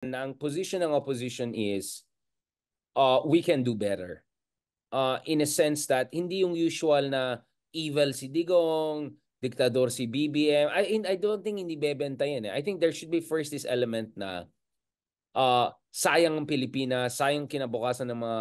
na ang position ng opposition is uh, we can do better. Uh, in a sense that hindi yung usual na evil si Digong, diktador si BBM. I, I don't think hindi bebenta yan. Eh. I think there should be first this element na uh, sayang ang Pilipinas, sayang kinabukasan ng mga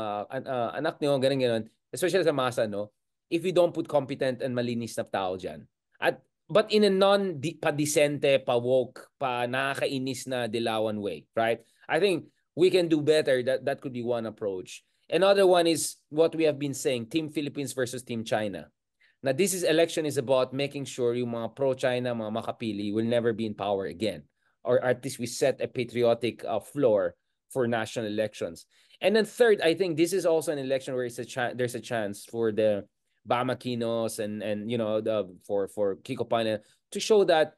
uh, anak niyo, ganun-ganun. Especially sa masa, no? If we don't put competent and malinis na tao dyan. At but in a non pa decente, pa woke, pa nakakainis na dilawan way, right? I think we can do better. That that could be one approach. Another one is what we have been saying, Team Philippines versus Team China. Now this is election is about making sure yung mga pro-China, mga makapili will never be in power again. Or at least we set a patriotic uh, floor for national elections. And then third, I think this is also an election where a there's a chance for the Bamakinos and and you know the for for Kiko Pine to show that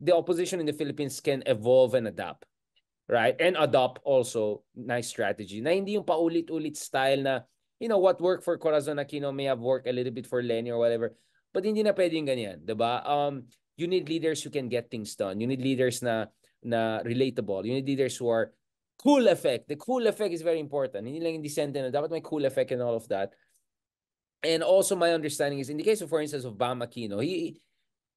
the opposition in the Philippines can evolve and adapt. Right? And adopt also nice strategy na hindi yung paulit-ulit style na you know what worked for Corazon Aquino may have worked a little bit for Lenny or whatever. But hindi na pwedeng ganyan, 'di ba? Um you need leaders who can get things done. You need leaders na na relatable. You need leaders who are cool effect. The cool effect is very important. Hindi lang hindi sentence na dapat may cool effect and all of that. And also my understanding is in the case of, for instance, of Bam Aquino, he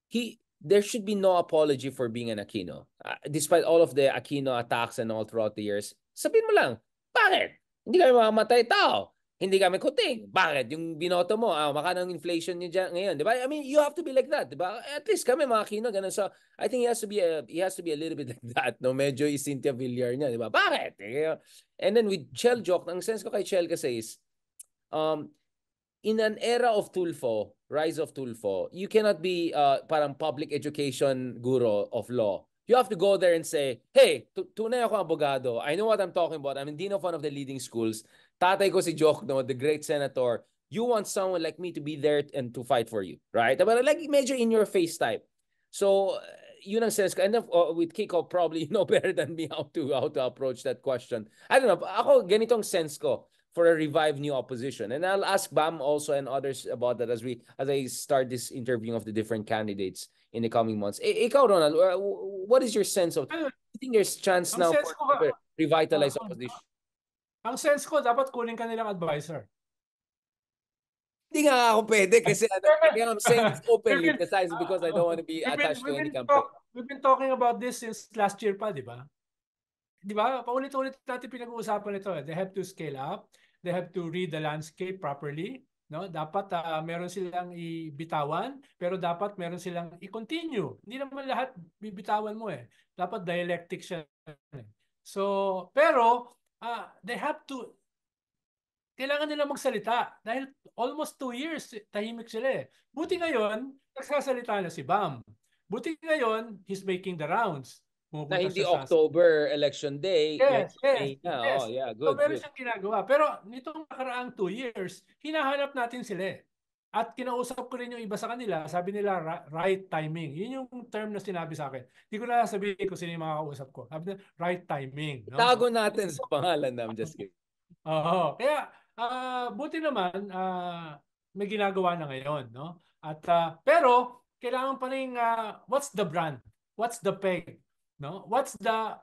he there should be no apology for being an Aquino. Uh, despite all of the Aquino attacks and all throughout the years, sabihin mo lang, bakit? Hindi kami mamatay tao. Hindi kami kuting. Bakit? Yung binoto mo, ah, maka ng inflation niyo dyan ngayon. Di ba? I mean, you have to be like that. Di ba? At least kami mga Aquino, ganun. So, I think he has to be a, he has to be a little bit like that. No? Medyo is Cynthia Villar niya. Di ba? Bakit? Eh, eh. And then with Chel joke, ang sense ko kay Chel kasi is, um, in an era of Tulfo, rise of Tulfo, you cannot be uh, parang public education guru of law. You have to go there and say, hey, tunay ako abogado. I know what I'm talking about. I'm in dean of one of the leading schools. Tatay ko si Jokno, the great senator. You want someone like me to be there and to fight for you, right? But diba? like major in your face type. So uh, yun ang sense ko. And uh, with Kiko, probably you know better than me how to how to approach that question. I don't know. Ako, ganitong sense ko for a revived new opposition. And I'll ask Bam also and others about that as we as I start this interviewing of the different candidates in the coming months. I, ikaw, Ronald, what is your sense of? Do you think there's chance now for ko, uh, opposition? Ang sense ko, dapat kunin ka nilang advisor. Hindi nga ako pwede kasi I'm saying openly because I don't want to be attached been, to any company. Talk, we've been talking about this since last year pa, di ba? di ba, paulit-ulit natin pinag-uusapan ito. Eh. They have to scale up. They have to read the landscape properly. No? Dapat uh, meron silang ibitawan, pero dapat meron silang i-continue. Hindi naman lahat bibitawan mo eh. Dapat dialectic siya. Eh. So, pero uh, they have to kailangan nila magsalita dahil almost two years tahimik sila eh. Buti ngayon, nagsasalita na si Bam. Buti ngayon, he's making the rounds. Pupunta na hindi October sa... election day. Yes, yes. na. Oh, yes. Oh, yeah, good. So, meron siyang ginagawa. Pero nitong nakaraang two years, hinahanap natin sila. Eh. At kinausap ko rin yung iba sa kanila, sabi nila right timing. Yun yung term na sinabi sa akin. Hindi ko na sabihin kung sino yung makakausap ko. Sabi nila right timing. No? Tago natin sa pangalan na. I'm just kidding. Oo. Oh, kaya uh, buti naman uh, may ginagawa na ngayon. No? At, uh, pero kailangan pa rin uh, what's the brand? What's the peg? no? What's the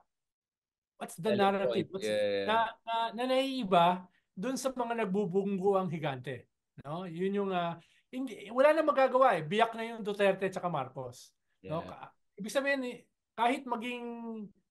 what's the Valid narrative what's, yeah, Na, na, na naiiba doon sa mga nagbubunggo ang higante, no? Yun yung uh, hindi, wala na magagawa eh. Biyak na yung Duterte at Marcos. Yeah. No? Ibig sabihin, eh, kahit maging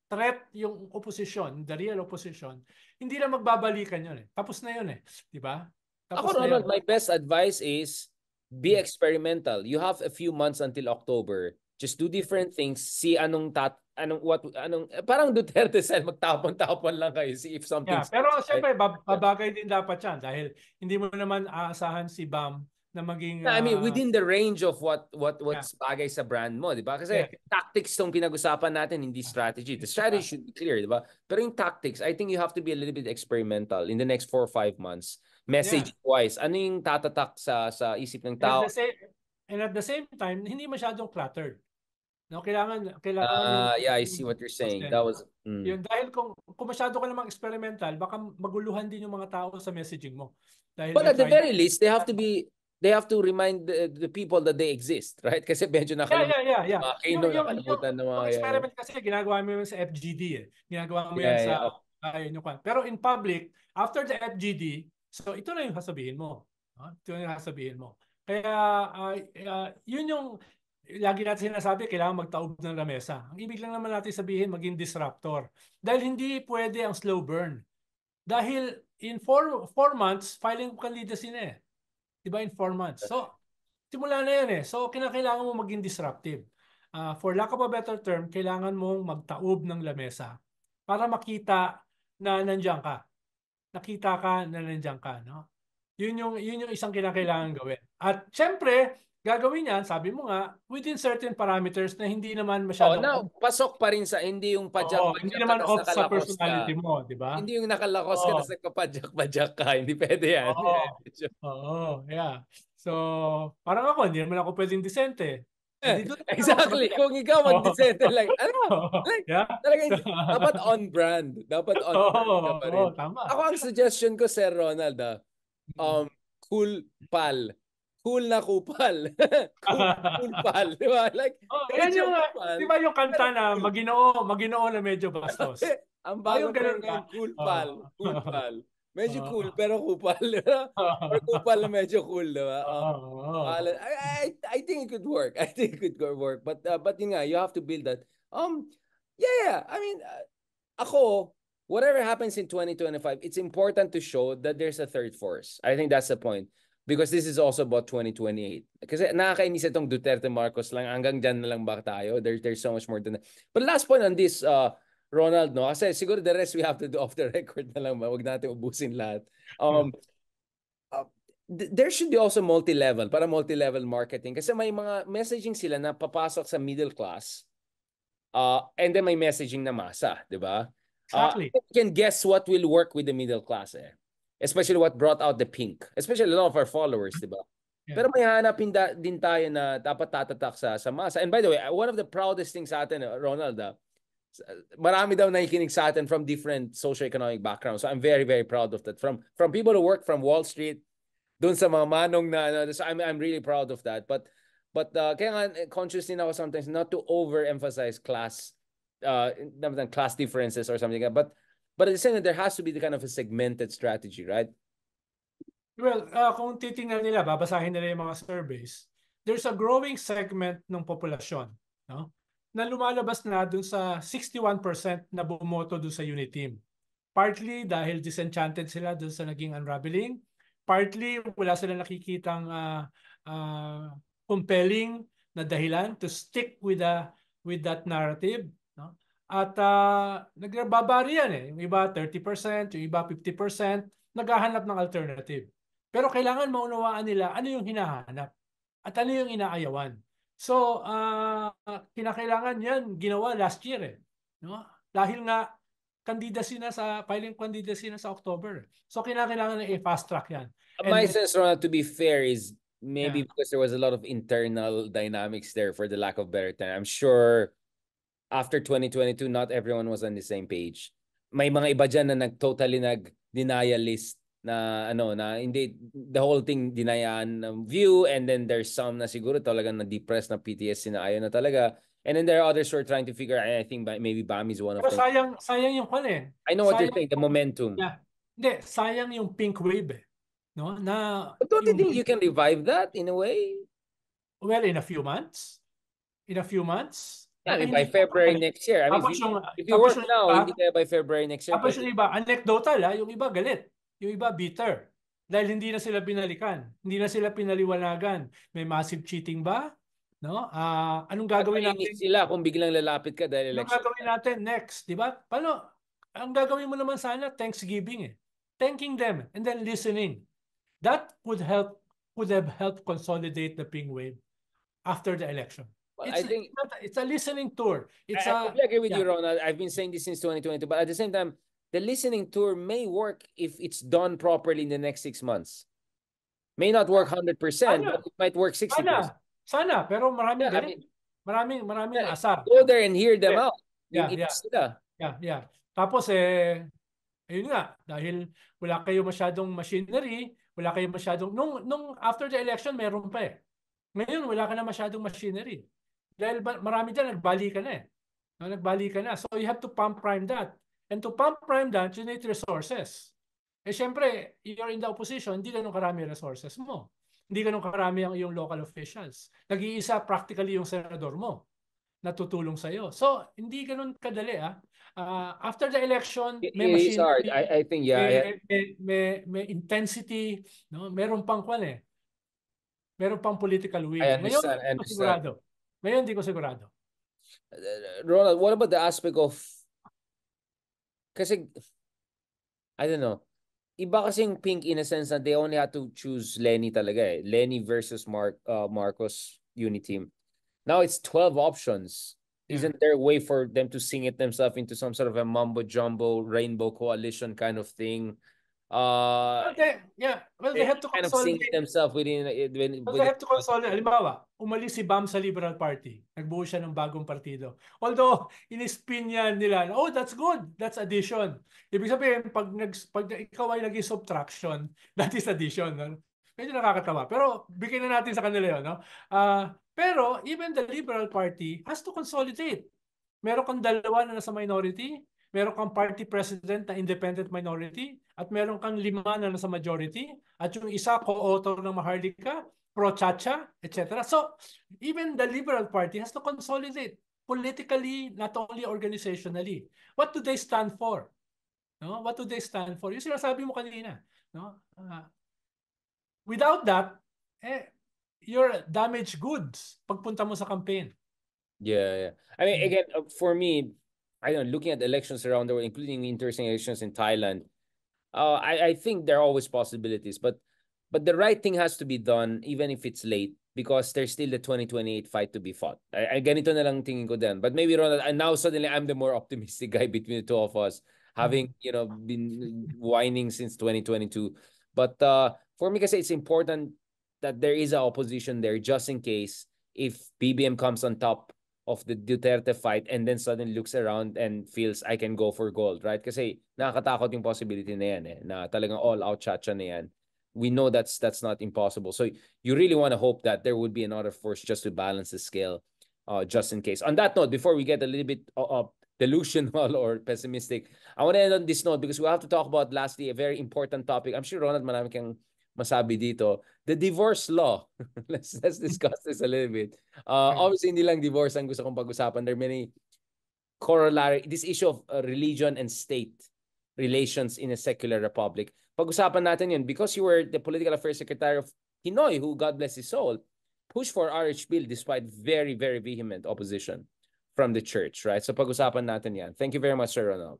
threat yung opposition, the real opposition, hindi na magbabalikan yun eh. Tapos na yun eh. Di ba? Tapos Ako, Ronald, yun. my best advice is be experimental. You have a few months until October. Just do different things. See anong tat anong what anong eh, parang Duterte sa magtapon-tapon lang kayo si if something yeah, pero siyempre eh. babagay din dapat siya dahil hindi mo naman aasahan si Bam na maging uh, I mean ah, within the range of what what what's yeah. bagay sa brand mo, 'di ba? Kasi yeah. tactics 'tong pinag-usapan natin, hindi strategy. The strategy should be clear, 'di ba? Pero in tactics, I think you have to be a little bit experimental in the next 4 or 5 months. Message yeah. wise, ano yung tatatak sa sa isip ng tao? And at the same, and at the same time, hindi masyadong cluttered. No, kailangan kailangan uh, yeah, I see what you're saying. That was mm. Yun dahil kung kung masyado ka namang experimental, baka maguluhan din yung mga tao sa messaging mo. Dahil But at the very to... least, they have to be they have to remind the, the people that they exist, right? Kasi medyo na nakalimutan. Yeah, yeah, yeah. yeah. Yung, yung, nakalimutan yung, ng mga experiment kasi ginagawa mo yun sa FGD eh. Ginagawa mo yeah, yan yeah. sa ayun ah, uh, yung Pero in public, after the FGD, so ito na yung sasabihin mo. Huh? Ah, ito na yung sasabihin mo. Kaya uh, uh, yun yung lagi natin sinasabi, kailangan magtaob ng lamesa. Ang ibig lang naman natin sabihin, maging disruptor. Dahil hindi pwede ang slow burn. Dahil in four, four months, filing ko candidacy na eh. Diba in four months? So, simula na yan eh. So, kinakailangan mo maging disruptive. Uh, for lack of a better term, kailangan mong magtaob ng lamesa para makita na nandiyan ka. Nakita ka na nandiyan ka. No? Yun, yung, yun yung isang kinakailangan gawin. At syempre, gagawin yan, sabi mo nga, within certain parameters na hindi naman oh, masyadong... Oh, no, pasok pa rin sa, hindi yung pajak-pajak. Oh, hindi naman off sa personality ka. mo, di ba? Hindi yung nakalakos oh. ka tapos nagpapajak-pajak ka. Hindi pwede yan. Oo, oh. oh. yeah. So, parang ako, hindi naman ako pwedeng disente. Eh, exactly. Kung ikaw mag-disente lang, ano, like, yeah. talaga, dapat on brand. Dapat on oh, brand Oh, tama. Ako, ang suggestion ko, Sir Ronald, ah, um, cool pal cool na kupal. cool, cool pal. Di ba? Like, oh, yan yung, kupal. di ba yung kanta na maginoo, maginoo na medyo bastos. Ang bago na ngayon, cool pal. Oh. Cool pal. Medyo oh. cool, pero kupal. Di Pero kupal na medyo cool, di ba? Oh. Oh. I, I, I think it could work. I think it could work. But, uh, but yun nga, you have to build that. Um, yeah, yeah. I mean, uh, ako, whatever happens in 2025, it's important to show that there's a third force. I think that's the point because this is also about 2028. Kasi nakakainis itong Duterte Marcos lang hanggang diyan na lang ba tayo? There there's so much more than that. But last point on this uh Ronald no kasi siguro the rest we have to do off the record na lang ba. Wag natin ubusin lahat. Um uh, there should be also multi-level para multi-level marketing kasi may mga messaging sila na papasok sa middle class. Uh and then may messaging na masa, 'di ba? Uh, exactly. Uh, you can guess what will work with the middle class eh. Especially what brought out the pink. Especially a lot of our followers, di ba? Yeah. Pero may hanapin da, din tayo na dapat tatatak sa, sa masa. And by the way, uh, one of the proudest things sa atin, uh, Ronald, ah, marami daw nakikinig sa atin from different socioeconomic backgrounds. So I'm very, very proud of that. From from people who work from Wall Street, dun sa mga manong na, so I'm, I'm really proud of that. But but uh, kaya nga eh, conscious din ako sometimes not to overemphasize class uh, class differences or something. But But at the same time, there has to be the kind of a segmented strategy, right? Well, uh, kung titingnan nila, babasahin nila yung mga surveys, there's a growing segment ng populasyon no? na lumalabas na dun sa 61% na bumoto dun sa unit team. Partly dahil disenchanted sila dun sa naging unraveling, partly wala sila nakikitang uh, uh, compelling na dahilan to stick with the uh, with that narrative no at uh, ah, nagbabari yan eh. Yung iba 30%, yung iba 50%, naghahanap ng alternative. Pero kailangan maunawaan nila ano yung hinahanap at ano yung inaayawan. So, uh, kinakailangan yan ginawa last year eh. No? Dahil nga, candidacy na sa, filing candidacy na sa October. Eh. So, kinakailangan na i-fast track yan. And My sense, Ronald, to be fair, is maybe yeah. because there was a lot of internal dynamics there for the lack of better time. I'm sure after 2022, not everyone was on the same page. May mga iba dyan na nag-totally nag-denialist na ano na hindi the whole thing dinayaan ng view and then there's some na siguro talaga na depressed na PTSD na ayaw na talaga and then there are others who are trying to figure I think maybe Bami is one Pero of them. sayang sayang yung kan eh. I know what sayang, you're saying the momentum. Yeah. Hindi sayang yung pink wave eh. No? Na But don't you think you can revive that in a way? Well, in a few months. In a few months Yeah, by February next year. I mean, if, you, yung, if you work now, iba, hindi kaya by February next year. Tapos pwede. yung iba, anecdotal ha, ah, yung iba galit. Yung iba bitter. Dahil hindi na sila binalikan. Hindi na sila pinaliwanagan. May massive cheating ba? No? Uh, anong gagawin natin? sila kung biglang lalapit ka dahil election. Anong gagawin natin next? Di ba? Paano? Ang gagawin mo naman sana, Thanksgiving eh. Thanking them and then listening. That would help, would have helped consolidate the ping wave after the election. It's, I think it's a, listening tour. It's I, a, I agree with yeah. you, Ronald. I've been saying this since 2022, but at the same time, the listening tour may work if it's done properly in the next six months. May not work 100%, sana. but it might work 60%. Sana, sana. pero maraming yeah, I mean, maraming, maraming yeah, asar. Go there and hear them yeah. out. Yeah, yeah. Yeah, yeah. Tapos eh, ayun nga, dahil wala kayo masyadong machinery, wala kayo masyadong, nung, nung after the election, meron pa eh. Ngayon, wala ka na masyadong machinery. Dahil marami dyan, nagbali ka na eh. No, nagbali na. So you have to pump prime that. And to pump prime that, you need resources. Eh syempre, you're in the opposition, hindi ganun karami resources mo. Hindi ganun karami ang iyong local officials. Nag-iisa practically yung senador mo na tutulong sa'yo. So, hindi ganun kadali ah. Uh, after the election, may machine, hard. I, I think, yeah. May, may, may, may intensity, no? meron pang kwan eh. Meron pang political will. I understand. Ngayon, I understand. Ngayon, hindi ko sigurado. Eh, Ronald, what about the aspect of... Kasi, I don't know. Iba kasing pink in a sense that they only had to choose Lenny talaga eh. Lenny versus Mark uh, Marcos uni team. Now it's 12 options. Isn't there a way for them to sing it themselves into some sort of a mumbo jumbo rainbow coalition kind of thing? Uh, okay, yeah. Well, they, they have to kind consolidate. Kind of themselves within, uh, within, well, they have to consolidate. Halimbawa, umalis si BAM sa Liberal Party. Nagbuo siya ng bagong partido. Although, in-spin niya nila, oh, that's good. That's addition. Ibig sabihin, pag, nag, pag ikaw ay naging subtraction, that is addition. No? Medyo nakakatawa. Pero, bigyan na natin sa kanila yun. No? Uh, pero, even the Liberal Party has to consolidate. Meron kang dalawa na nasa minority, meron kang party president na independent minority at meron kang lima na nasa majority at yung isa co-author ng Maharlika, pro-chacha, etc. So even the Liberal Party has to consolidate politically, not only organizationally. What do they stand for? No? What do they stand for? Yung sinasabi mo kanina. No? Uh, without that, eh, you're damaged goods pagpunta mo sa campaign. Yeah, yeah. I mean, hmm. again, uh, for me, I don't know, looking at elections around the world, including interesting elections in Thailand, uh, I, I think there are always possibilities, but but the right thing has to be done, even if it's late, because there's still the 2028 fight to be fought. I, I na lang tingin ko din. But maybe Ronald, and now suddenly I'm the more optimistic guy between the two of us, having you know been whining since 2022. But uh, for me, say it's important that there is an opposition there just in case if BBM comes on top of the Duterte fight and then suddenly looks around and feels I can go for gold, right? Kasi nakakatakot yung possibility na yan eh, na talagang all-out chacha na yan. We know that's that's not impossible. So you really want to hope that there would be another force just to balance the scale uh, just in case. On that note, before we get a little bit uh, uh delusional or pessimistic, I want to end on this note because we have to talk about lastly a very important topic. I'm sure Ronald marami kang masabi dito. The divorce law. let's, let's discuss this a little bit. Uh, hmm. obviously, hindi lang divorce ang gusto kong pag-usapan. There are many corollary. This issue of uh, religion and state relations in a secular republic. Pag-usapan natin yun. Because you were the political affairs secretary of Hinoy, who, God bless his soul, pushed for RH bill despite very, very vehement opposition from the church, right? So pag-usapan natin yan. Thank you very much, Sir Ronald.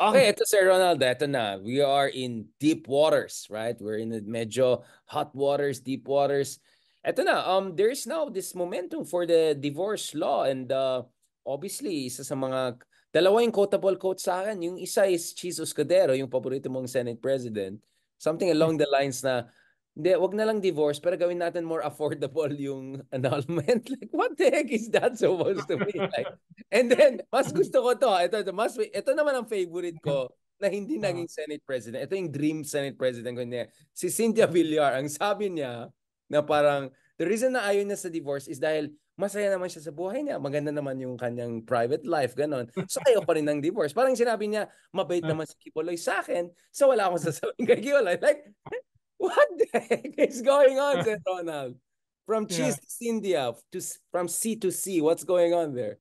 Okay, ah. ito Sir Ronald, ito na. We are in deep waters, right? We're in the medyo hot waters, deep waters. Ito na, um, there is now this momentum for the divorce law and uh, obviously, isa sa mga, dalawa yung quotable quotes sa akin. Yung isa is Jesus Cadero, yung paborito mong Senate President. Something along the lines na, hindi, wag na lang divorce, pero gawin natin more affordable yung annulment. Like, what the heck is that supposed to be? Like, and then, mas gusto ko to. Ito, ito, mas, ito naman ang favorite ko na hindi ah. naging Senate President. Ito yung dream Senate President ko niya. Si Cynthia Villar, ang sabi niya na parang, the reason na ayaw niya sa divorce is dahil masaya naman siya sa buhay niya. Maganda naman yung kanyang private life, ganon. So ayaw pa rin ng divorce. Parang sinabi niya, mabait ah. naman si Kibuloy sa akin, so wala akong sasabihin kay Kibuloy. Like, What the heck is going on, Sir Ronald? From cheese yeah. India to from sea to sea, what's going on there?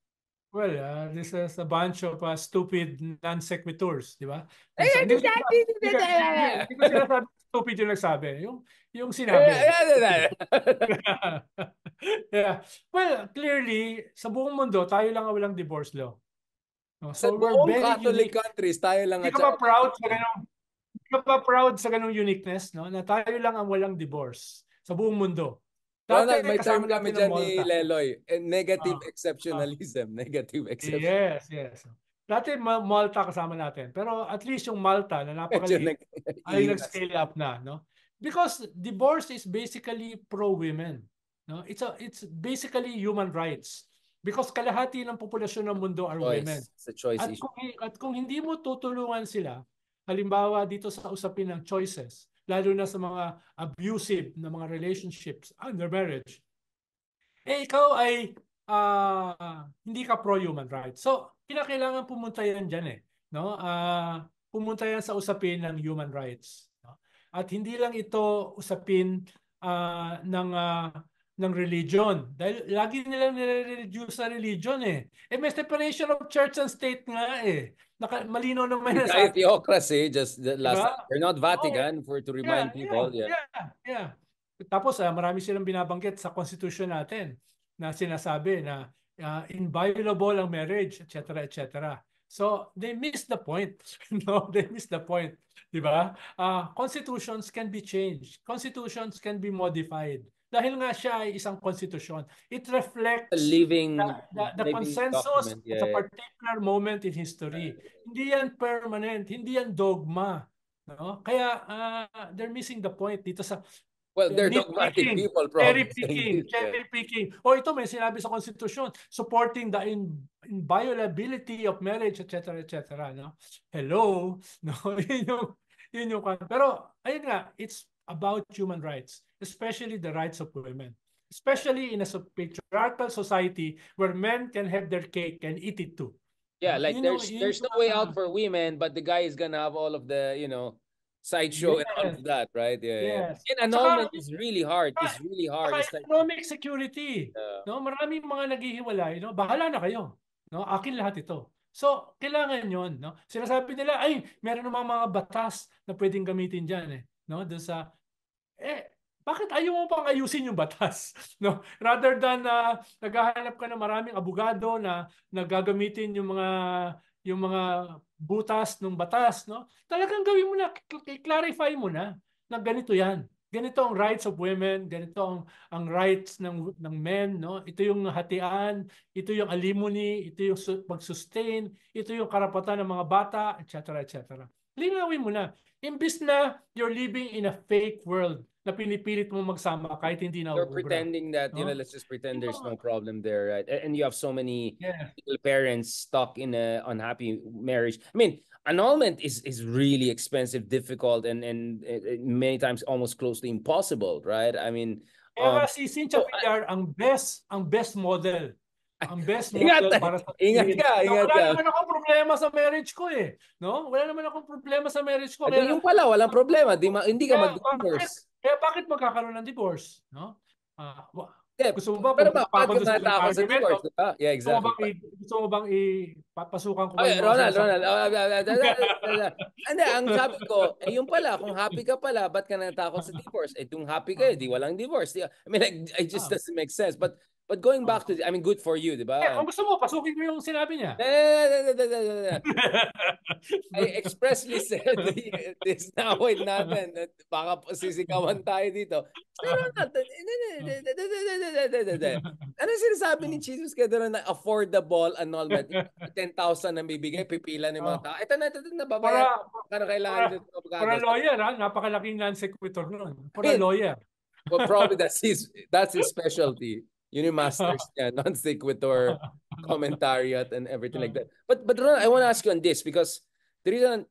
Well, uh, this is a bunch of uh, stupid non sequiturs, di ba? Eh, hindi ko sinasabi stupid yung nagsabi. Yung, yung eh, sinabi. Eh, yeah. Well, clearly, sa buong mundo, tayo lang ang walang divorce law. No? So sa buong Catholic unique. countries, tayo lang. Hindi ka ba proud sa ganun? ka proud sa ganung uniqueness, no? Na tayo lang ang walang divorce sa buong mundo. Ronald, may term kami dyan ni Leloy. Eh, negative uh, exceptionalism. Uh, negative exceptionalism. Yes, yes. Dati Malta kasama natin. Pero at least yung Malta na napakaliit ay nag-scale up na. No? Because divorce is basically pro-women. No? It's, a, it's basically human rights. Because kalahati ng populasyon ng mundo are choice. women. It's a choice at issue. kung, at kung hindi mo tutulungan sila, Halimbawa dito sa usapin ng choices, lalo na sa mga abusive na mga relationships under marriage. Eh ikaw ay uh, hindi ka pro human rights. So, kinakailangan pumunta yan diyan eh, no? Uh, pumunta yan sa usapin ng human rights, no? At hindi lang ito usapin uh, ng uh, ng religion. Dahil lagi nilang nire-reduce sa religion eh. Eh may separation of church and state nga eh. Naka, malino na may nasa... theocracy, just the last... Diba? They're not oh, Vatican oh, for to remind yeah, people. Yeah, yeah. yeah, yeah. Tapos uh, marami silang binabanggit sa constitution natin na sinasabi na uh, inviolable ang marriage, etc., etc. So they miss the point. no, they miss the point. Diba? Uh, constitutions can be changed. Constitutions can be modified dahil nga siya ay isang konstitusyon, it reflects a living, the, the, the living consensus document. yeah, at a particular yeah. moment in history. Hindi yan permanent, hindi yan dogma. No? Kaya uh, they're missing the point dito sa Well, they're dogmatic people, probably. Cherry picking, cherry picking. O oh, ito may sinabi sa konstitusyon, supporting the in, inviolability of marriage, etc., etc. No? Hello? No? yun yung, yun yung, pero, ayun nga, it's about human rights especially the rights of women, especially in a patriarchal society where men can have their cake and eat it too. Yeah, like you there's know, there's no way out for women, but the guy is gonna have all of the you know sideshow yes. and all of that, right? Yeah, yes. yeah. And annulment is really hard. It's really hard. It's like, security. Uh, no, maraming mga naghihiwalay. No, bahala na kayo. No, akin lahat ito. So, kailangan yon no? Sinasabi nila, ay, meron mga mga batas na pwedeng gamitin diyan eh, no? Doon sa eh bakit ayaw mo pang ayusin yung batas? No? Rather than uh, naghahanap ka ng maraming abogado na nagagamitin yung mga yung mga butas ng batas, no? Talagang gawin mo na, clarify mo na na ganito 'yan. Ganito ang rights of women, ganito ang ang rights ng ng men, no? Ito yung hatian, ito yung alimony, ito yung pag-sustain, ito yung karapatan ng mga bata, etc. etc linawin mo na. Imbis na you're living in a fake world na pinipilit mo magsama kahit hindi na You're ubra. pretending that, you know, let's just pretend there's no problem there, right? And you have so many yeah. parents stuck in a unhappy marriage. I mean, annulment is is really expensive, difficult, and and, many times almost close to impossible, right? I mean, Kaya um, si Cynthia so, Villar, ang best, ang best model ang best mo ingat, para sa eh. ingat ka, na, ingat wala ka. Wala naman akong problema sa marriage ko eh. No? Wala naman akong problema sa marriage ko. At eh, kaya, yung pala, walang problema. Di ma, hindi ka mag-divorce. Kaya, kaya bakit magkakaroon ng divorce? No? Uh, yeah, eh, gusto mo ba pero ba, bakit na ako sa divorce? Diba? Yeah, exactly. Gusto mo bang, i- gusto mo bang ipapasukan ko? Okay, Ronald, Ronald. Ah, ah, ah, hindi, ang sabi ko, eh, yung pala, kung happy ka pala, ba't ka natakot sa divorce? Eh, kung happy ka, eh, di walang divorce. I mean, like, it just doesn't make sense. But But going back to, the, I mean, good for you, di ba? Eh, kung gusto mo, pasukin ko yung sinabi niya. I expressly said this now wait natin. Baka sisikawan tayo dito. Pero ano sinasabi ni Jesus Kedera na affordable annulment? 10,000 na bibigay, pipila ng mga tao. Ito na, ito na, babayaran. Para, kailangan para, para lawyer, ha? napakalaking land sequitur noon. Para lawyer. well, probably that's his, that's his specialty. you know, masters niya, non-sequitur, commentariat, and everything like mm. that. But, but Ron, I want to ask you on this because the reason,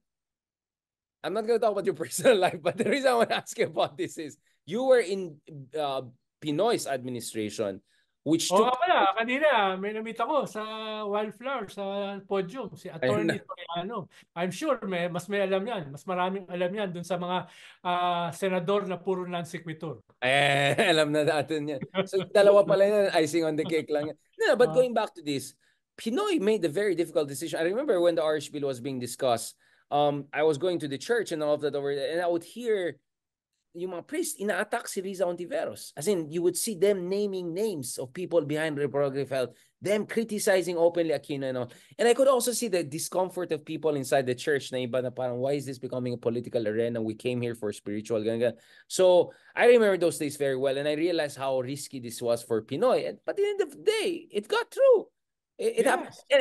I'm not going to talk about your personal life, but the reason I want to ask you about this is you were in uh, Pinoy's administration Which oh, took... pala, kanina, may namit ako sa Wildflower, sa podium, si Attorney Toriano. Eh, I'm sure may, mas may alam yan. Mas maraming alam yan dun sa mga uh, senador na puro non-sequitur. Eh, alam na natin yan. So, dalawa pala yan, icing on the cake lang yan. No, but ah. going back to this, Pinoy made a very difficult decision. I remember when the RH bill was being discussed, um, I was going to the church and all of that over there, and I would hear yung mga priest, ina-attack on the virus. As in, you would see them naming names of people behind reprogrative them criticizing openly Aquino and all. And I could also see the discomfort of people inside the church na iba na why is this becoming a political arena? We came here for spiritual. So I remember those days very well and I realized how risky this was for Pinoy. but at the end of the day, it got through. It, it yes. happened.